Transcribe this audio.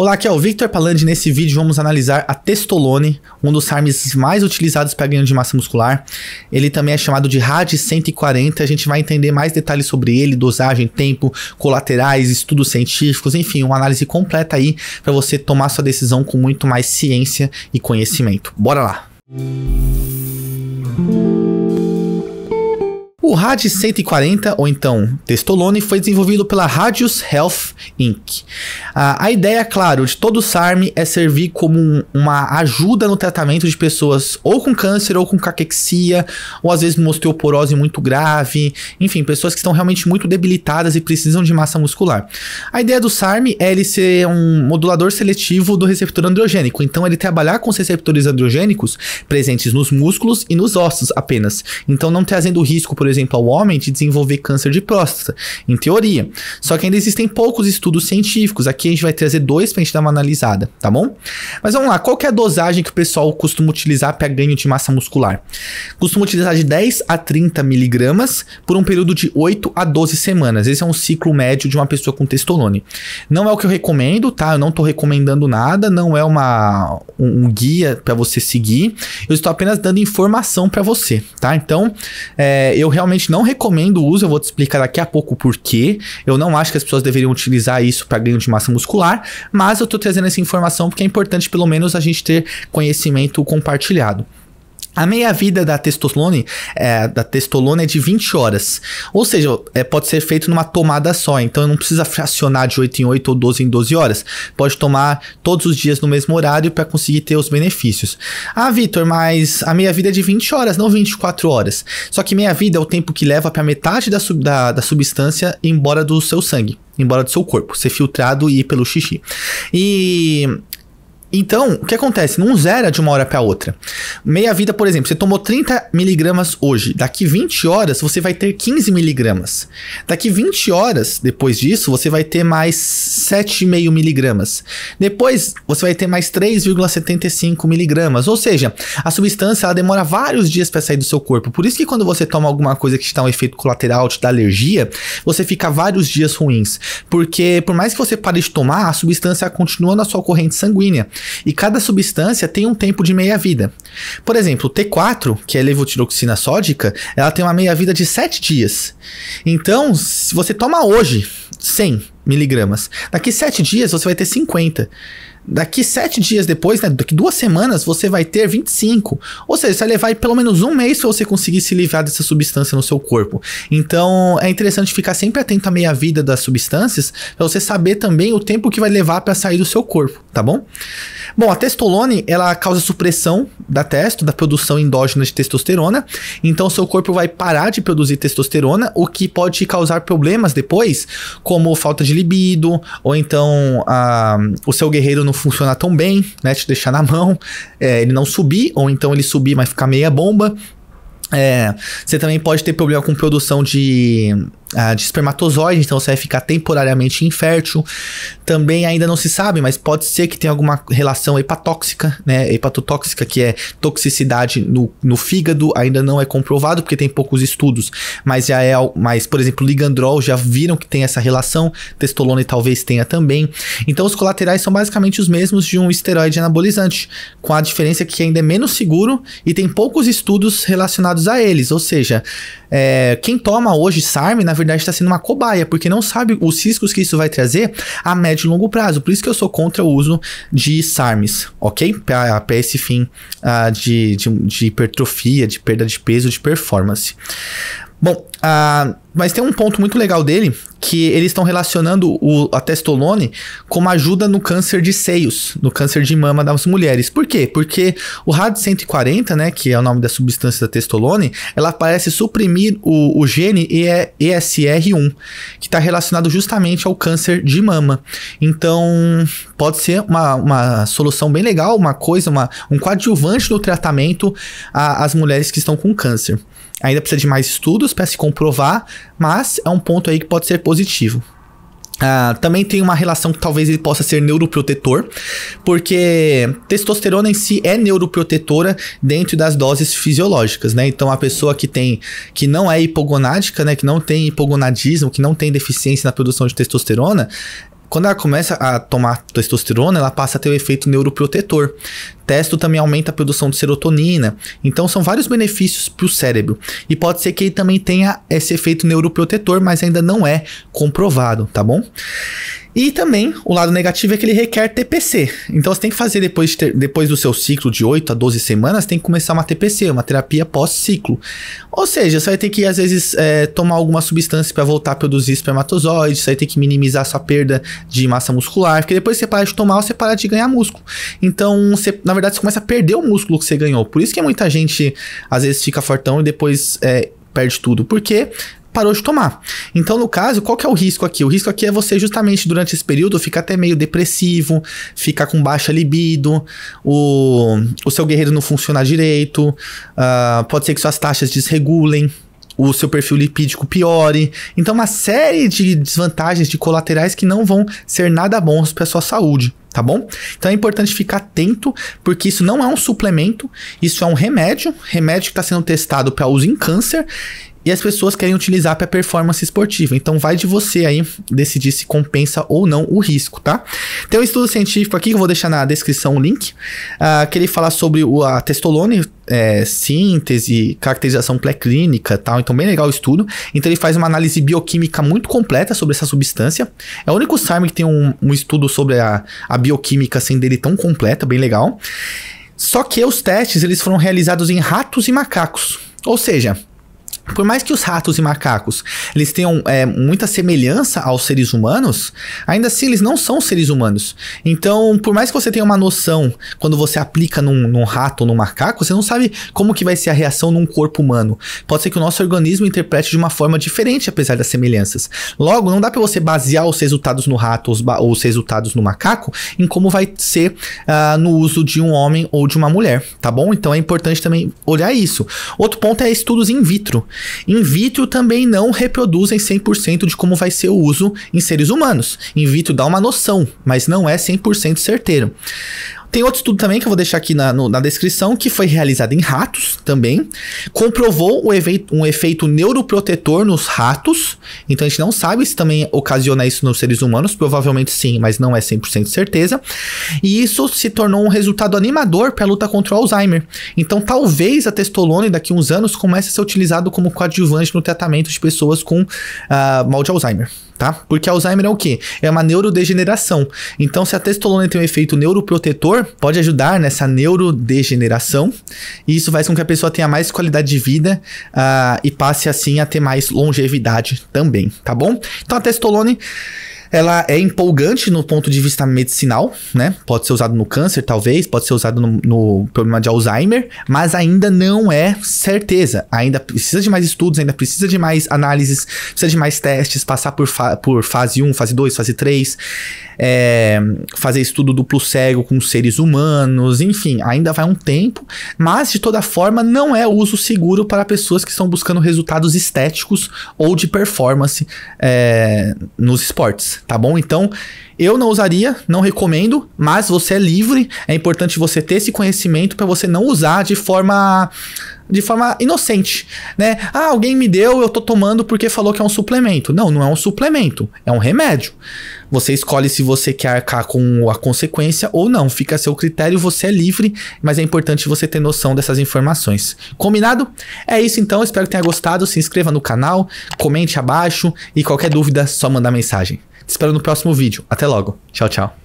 Olá, aqui é o Victor Palandi. Nesse vídeo vamos analisar a Testolone, um dos SARMs mais utilizados para ganho de massa muscular. Ele também é chamado de RAD 140. A gente vai entender mais detalhes sobre ele, dosagem, tempo, colaterais, estudos científicos, enfim, uma análise completa aí para você tomar sua decisão com muito mais ciência e conhecimento. Bora lá! Música O RAD 140, ou então Testolone, foi desenvolvido pela Radius Health Inc. A, a ideia, claro, de todo o SARM é servir como um, uma ajuda no tratamento de pessoas ou com câncer, ou com caquexia, ou às vezes uma osteoporose muito grave, enfim, pessoas que estão realmente muito debilitadas e precisam de massa muscular. A ideia do SARM é ele ser um modulador seletivo do receptor androgênico, então ele trabalhar com os receptores androgênicos presentes nos músculos e nos ossos apenas, então não trazendo risco, por exemplo, exemplo, ao homem de desenvolver câncer de próstata, em teoria. Só que ainda existem poucos estudos científicos. Aqui a gente vai trazer dois pra gente dar uma analisada, tá bom? Mas vamos lá, qual que é a dosagem que o pessoal costuma utilizar para ganho de massa muscular? Costuma utilizar de 10 a 30 miligramas por um período de 8 a 12 semanas. Esse é um ciclo médio de uma pessoa com testolone. Não é o que eu recomendo, tá? Eu não tô recomendando nada, não é uma, um, um guia para você seguir. Eu estou apenas dando informação para você, tá? Então, é, eu realmente não recomendo o uso, eu vou te explicar daqui a pouco o porquê. Eu não acho que as pessoas deveriam utilizar isso para ganho de massa muscular, mas eu estou trazendo essa informação porque é importante pelo menos a gente ter conhecimento compartilhado. A meia-vida da testostolone, é, da testolona é de 20 horas. Ou seja, é, pode ser feito numa tomada só. Então não precisa fracionar de 8 em 8 ou 12 em 12 horas. Pode tomar todos os dias no mesmo horário para conseguir ter os benefícios. Ah, Vitor, mas a meia-vida é de 20 horas, não 24 horas. Só que meia-vida é o tempo que leva para metade da, sub, da, da substância embora do seu sangue, embora do seu corpo, ser filtrado e ir pelo xixi. E então, o que acontece? Não zera de uma hora para outra. Meia vida, por exemplo, você tomou 30 miligramas hoje. Daqui 20 horas, você vai ter 15 miligramas. Daqui 20 horas, depois disso, você vai ter mais 7,5 miligramas. Depois, você vai ter mais 3,75 miligramas. Ou seja, a substância ela demora vários dias para sair do seu corpo. Por isso que quando você toma alguma coisa que te dá um efeito colateral, te dá alergia, você fica vários dias ruins. Porque por mais que você pare de tomar, a substância continua na sua corrente sanguínea. E cada substância tem um tempo de meia-vida. Por exemplo, o T4, que é levotiroxina sódica, ela tem uma meia-vida de 7 dias. Então, se você toma hoje 100 miligramas, daqui 7 dias você vai ter 50. Daqui 7 dias depois, né, daqui duas semanas, você vai ter 25. Ou seja, você vai levar pelo menos um mês para você conseguir se livrar dessa substância no seu corpo. Então, é interessante ficar sempre atento à meia-vida das substâncias, para você saber também o tempo que vai levar para sair do seu corpo, tá bom? Bom, a testolone, ela causa supressão da testo, da produção endógena de testosterona. Então, seu corpo vai parar de produzir testosterona, o que pode causar problemas depois, como falta de libido, ou então a, o seu guerreiro não funcionar tão bem, né? Te deixar na mão, é, ele não subir, ou então ele subir, mas ficar meia bomba. É, você também pode ter problema com produção de ah, de espermatozoide, então você vai ficar temporariamente infértil. Também ainda não se sabe, mas pode ser que tenha alguma relação hepatóxica, né? Hepatotóxica, que é toxicidade no, no fígado, ainda não é comprovado porque tem poucos estudos, mas já é, mas por exemplo, ligandrol já viram que tem essa relação, testolone talvez tenha também. Então os colaterais são basicamente os mesmos de um esteroide anabolizante, com a diferença que ainda é menos seguro e tem poucos estudos relacionados a eles, ou seja, é, quem toma hoje SARM, na verdade está sendo uma cobaia, porque não sabe os riscos que isso vai trazer a médio e longo prazo. Por isso que eu sou contra o uso de SARMs, ok? Para esse fim uh, de, de, de hipertrofia, de perda de peso, de performance. Bom, a. Uh, mas tem um ponto muito legal dele, que eles estão relacionando o, a testolone como ajuda no câncer de seios, no câncer de mama das mulheres. Por quê? Porque o RAD 140, né, que é o nome da substância da testolone, ela parece suprimir o, o gene ESR1, que está relacionado justamente ao câncer de mama. Então, pode ser uma, uma solução bem legal, uma coisa, uma, um coadjuvante no tratamento às mulheres que estão com câncer. Ainda precisa de mais estudos para se comprovar, mas é um ponto aí que pode ser positivo. Ah, também tem uma relação que talvez ele possa ser neuroprotetor, porque testosterona em si é neuroprotetora dentro das doses fisiológicas, né? Então a pessoa que tem que não é hipogonádica, né, que não tem hipogonadismo, que não tem deficiência na produção de testosterona, quando ela começa a tomar testosterona, ela passa a ter o um efeito neuroprotetor. Testo também aumenta a produção de serotonina. Então são vários benefícios para o cérebro. E pode ser que ele também tenha esse efeito neuroprotetor, mas ainda não é comprovado, tá bom? E também, o lado negativo é que ele requer TPC. Então você tem que fazer depois, de ter, depois do seu ciclo de 8 a 12 semanas, tem que começar uma TPC, uma terapia pós-ciclo. Ou seja, você vai ter que, às vezes, é, tomar alguma substância para voltar a produzir espermatozoides, você vai ter que minimizar sua perda de massa muscular, porque depois que você para de tomar, você para de ganhar músculo. Então, você, na verdade, você começa a perder o músculo que você ganhou. Por isso que muita gente, às vezes, fica fortão e depois. É, perde tudo, porque parou de tomar. Então, no caso, qual que é o risco aqui? O risco aqui é você justamente durante esse período ficar até meio depressivo, ficar com baixa libido, o, o seu guerreiro não funcionar direito, uh, pode ser que suas taxas desregulem, o seu perfil lipídico piore. Então, uma série de desvantagens, de colaterais que não vão ser nada bons para sua saúde, tá bom? Então, é importante ficar atento, porque isso não é um suplemento, isso é um remédio, remédio que está sendo testado para uso em câncer e as pessoas querem utilizar para performance esportiva. Então vai de você aí decidir se compensa ou não o risco, tá? Tem um estudo científico aqui que eu vou deixar na descrição o link, uh, que ele fala sobre o, a testolone, é, síntese, caracterização pré-clínica tal. Então, bem legal o estudo. Então, ele faz uma análise bioquímica muito completa sobre essa substância. É o único SARM que tem um, um estudo sobre a, a bioquímica sem assim, dele tão completa, bem legal. Só que os testes eles foram realizados em ratos e macacos. Ou seja, por mais que os ratos e macacos eles tenham é, muita semelhança aos seres humanos, ainda assim eles não são seres humanos. Então, por mais que você tenha uma noção quando você aplica num, num rato ou num macaco, você não sabe como que vai ser a reação num corpo humano. Pode ser que o nosso organismo interprete de uma forma diferente, apesar das semelhanças. Logo, não dá para você basear os resultados no rato os ou os resultados no macaco em como vai ser uh, no uso de um homem ou de uma mulher, tá bom? Então é importante também olhar isso. Outro ponto é estudos in vitro. In vitro também não reproduzem 100% de como vai ser o uso em seres humanos. In vitro dá uma noção, mas não é 100% certeiro. Tem outro estudo também que eu vou deixar aqui na, no, na descrição, que foi realizado em ratos também. Comprovou um efeito, um efeito neuroprotetor nos ratos. Então a gente não sabe se também ocasiona isso nos seres humanos. Provavelmente sim, mas não é 100% certeza. E isso se tornou um resultado animador para a luta contra o Alzheimer. Então talvez a testolone daqui a uns anos comece a ser utilizado como coadjuvante no tratamento de pessoas com uh, mal de Alzheimer tá? Porque Alzheimer é o quê? É uma neurodegeneração. Então, se a testolona tem um efeito neuroprotetor, pode ajudar nessa neurodegeneração, e isso faz com que a pessoa tenha mais qualidade de vida uh, e passe assim a ter mais longevidade também, tá bom? Então, a testolone ela é empolgante no ponto de vista medicinal, né? Pode ser usado no câncer, talvez, pode ser usado no, no problema de Alzheimer, mas ainda não é certeza. Ainda precisa de mais estudos, ainda precisa de mais análises, precisa de mais testes, passar por, fa por fase 1, fase 2, fase 3, é, fazer estudo duplo cego com seres humanos, enfim, ainda vai um tempo, mas de toda forma não é uso seguro para pessoas que estão buscando resultados estéticos ou de performance é, nos esportes tá bom? Então, eu não usaria, não recomendo, mas você é livre, é importante você ter esse conhecimento para você não usar de forma de forma inocente, né? Ah, alguém me deu, eu tô tomando porque falou que é um suplemento. Não, não é um suplemento, é um remédio. Você escolhe se você quer arcar com a consequência ou não. Fica a seu critério, você é livre, mas é importante você ter noção dessas informações. Combinado? É isso então, espero que tenha gostado. Se inscreva no canal, comente abaixo e qualquer dúvida, só mandar mensagem. Te espero no próximo vídeo. Até logo. Tchau, tchau.